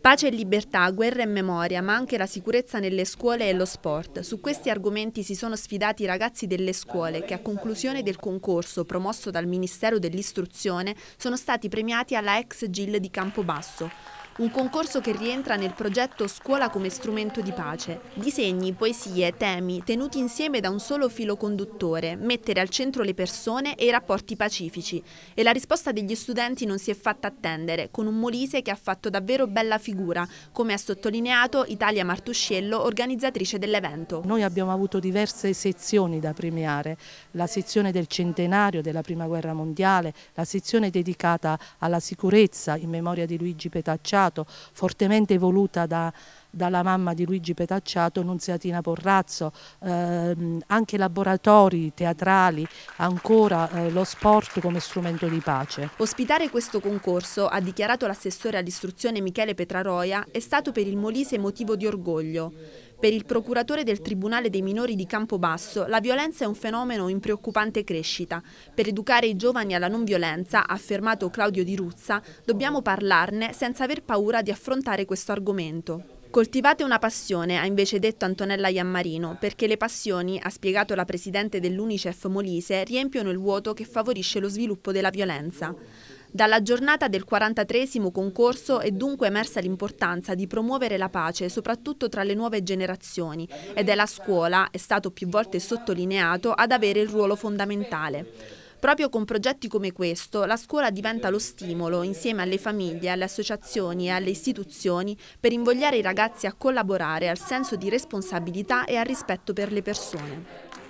Pace e libertà, guerra e memoria, ma anche la sicurezza nelle scuole e lo sport. Su questi argomenti si sono sfidati i ragazzi delle scuole che a conclusione del concorso promosso dal Ministero dell'Istruzione sono stati premiati alla ex GIL di Campobasso. Un concorso che rientra nel progetto Scuola come strumento di pace. Disegni, poesie, temi, tenuti insieme da un solo filo conduttore, mettere al centro le persone e i rapporti pacifici. E la risposta degli studenti non si è fatta attendere, con un Molise che ha fatto davvero bella figura, come ha sottolineato Italia Martuscello, organizzatrice dell'evento. Noi abbiamo avuto diverse sezioni da premiare, la sezione del centenario della Prima Guerra Mondiale, la sezione dedicata alla sicurezza in memoria di Luigi Petacciano, Petacciato, fortemente voluta da, dalla mamma di Luigi Petacciato, Nunziatina Porrazzo, ehm, anche laboratori teatrali, ancora eh, lo sport come strumento di pace. Ospitare questo concorso, ha dichiarato l'assessore all'istruzione Michele Petraroia, è stato per il Molise motivo di orgoglio. Per il procuratore del Tribunale dei Minori di Campobasso, la violenza è un fenomeno in preoccupante crescita. Per educare i giovani alla non violenza, ha affermato Claudio Di Ruzza, dobbiamo parlarne senza aver paura di affrontare questo argomento. Coltivate una passione, ha invece detto Antonella Iammarino, perché le passioni, ha spiegato la presidente dell'Unicef Molise, riempiono il vuoto che favorisce lo sviluppo della violenza. Dalla giornata del 43 concorso è dunque emersa l'importanza di promuovere la pace, soprattutto tra le nuove generazioni, ed è la scuola, è stato più volte sottolineato, ad avere il ruolo fondamentale. Proprio con progetti come questo, la scuola diventa lo stimolo, insieme alle famiglie, alle associazioni e alle istituzioni, per invogliare i ragazzi a collaborare al senso di responsabilità e al rispetto per le persone.